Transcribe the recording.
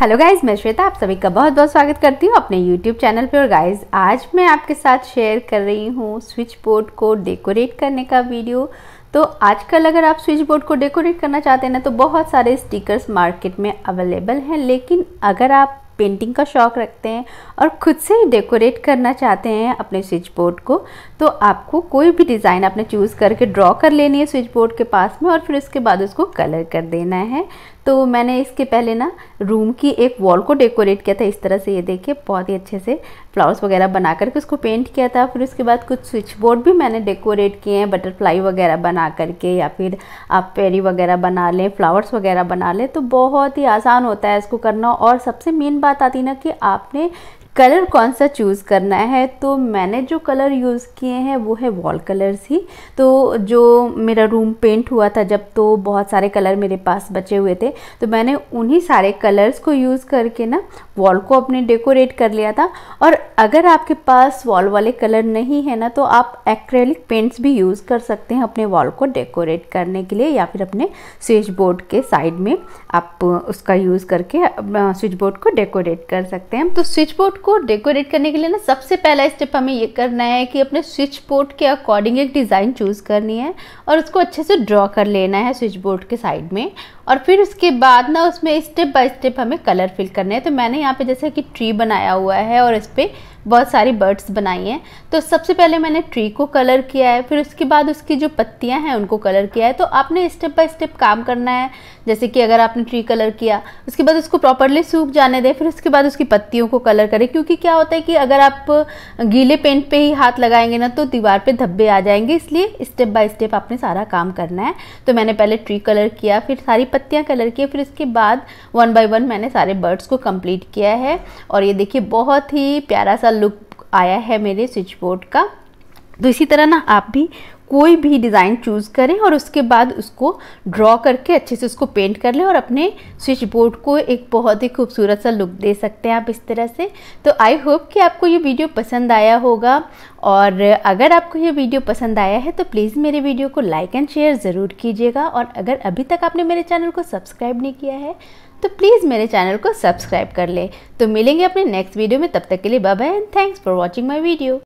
hello guys मैं श्वेता आप सभी का बहुत बहुत स्वागत करती हूँ अपने यूट्यूब चैनल पे और गाइज आज मैं आपके साथ शेयर कर रही हूँ स्विच बोर्ड को डेकोरेट करने का वीडियो तो आजकल अगर आप स्विच बोर्ड को डेकोरेट करना चाहते हैं ना तो बहुत सारे स्टिकर्स मार्केट में अवेलेबल हैं लेकिन अगर आप पेंटिंग का शौक़ रखते हैं और खुद से ही डेकोरेट करना चाहते हैं अपने स्विच बोर्ड को तो आपको कोई भी डिज़ाइन आपने चूज़ करके ड्रॉ कर लेनी है स्विच बोर्ड के पास में और फिर उसके बाद उसको कलर कर देना है तो मैंने इसके पहले ना रूम की एक वॉल को डेकोरेट किया था इस तरह से ये देखिए बहुत ही अच्छे से फ्लावर्स वगैरह बना करके उसको पेंट किया था फिर उसके बाद कुछ स्विच बोर्ड भी मैंने डेकोरेट किए हैं बटरफ्लाई वगैरह बना करके या फिर आप पेरी वगैरह बना लें फ्लावर्स वगैरह बना लें तो बहुत ही आसान होता है इसको करना और सबसे मेन बात आती ना कि आपने कलर कौन सा चूज़ करना है तो मैंने जो कलर यूज़ किए हैं वो है वॉल कलर्स ही तो जो मेरा रूम पेंट हुआ था जब तो बहुत सारे कलर मेरे पास बचे हुए थे तो मैंने उन्हीं सारे कलर्स को यूज़ करके ना वॉल को अपने डेकोरेट कर लिया था और अगर आपके पास वॉल वाले कलर नहीं है ना तो आप एक्रेलिक पेंट्स भी यूज़ कर सकते हैं अपने वॉल को डेकोरेट करने के लिए या फिर अपने स्विच बोर्ड के साइड में आप उसका यूज़ करके स्विच बोर्ड को डेकोरेट कर सकते हैं तो स्विच बोर्ड को डेकोरेट करने के लिए ना सबसे पहला स्टेप हमें ये करना है कि अपने स्विच बोर्ड के अकॉर्डिंग एक डिज़ाइन चूज़ करनी है और उसको अच्छे से ड्रॉ कर लेना है स्विच बोर्ड के साइड में और फिर उसके बाद ना उसमें स्टेप बाय स्टेप हमें कलर फिल करना है तो मैंने यहाँ पे जैसे कि ट्री बनाया हुआ है और इस पर बहुत सारी बर्ड्स बनाई हैं तो सबसे पहले मैंने ट्री को कलर किया है फिर उसके बाद उसकी जो पत्तियां हैं उनको कलर किया है तो आपने स्टेप बाय स्टेप काम करना है जैसे कि अगर आपने ट्री कलर किया उसके बाद उसको प्रॉपरली सूख जाने दें फिर उसके बाद उसकी पत्तियों को कलर करें क्योंकि क्या होता है कि अगर आप गीले पेंट पे ही हाथ लगाएंगे ना तो दीवार पर धब्बे आ जाएंगे इसलिए स्टेप बाय स्टेप आपने सारा काम करना है तो मैंने पहले ट्री कलर किया फिर सारी पत्तियाँ कलर किया फिर उसके बाद वन बाय वन मैंने सारे बर्ड्स को कम्प्लीट किया है और ये देखिए बहुत ही प्यारा सा लुक आया है मेरे स्विच बोर्ड का तो इसी तरह ना आप भी कोई भी डिज़ाइन चूज़ करें और उसके बाद उसको ड्रॉ करके अच्छे से उसको पेंट कर लें और अपने स्विच बोर्ड को एक बहुत ही खूबसूरत सा लुक दे सकते हैं आप इस तरह से तो आई होप कि आपको ये वीडियो पसंद आया होगा और अगर आपको ये वीडियो पसंद आया है तो प्लीज़ मेरे वीडियो को लाइक एंड शेयर ज़रूर कीजिएगा और अगर अभी तक आपने मेरे चैनल को सब्सक्राइब नहीं किया है तो प्लीज़ मेरे चैनल को सब्सक्राइब कर लें तो मिलेंगे अपने नेक्स्ट वीडियो में तब तक के लिए bye and thanks for watching my video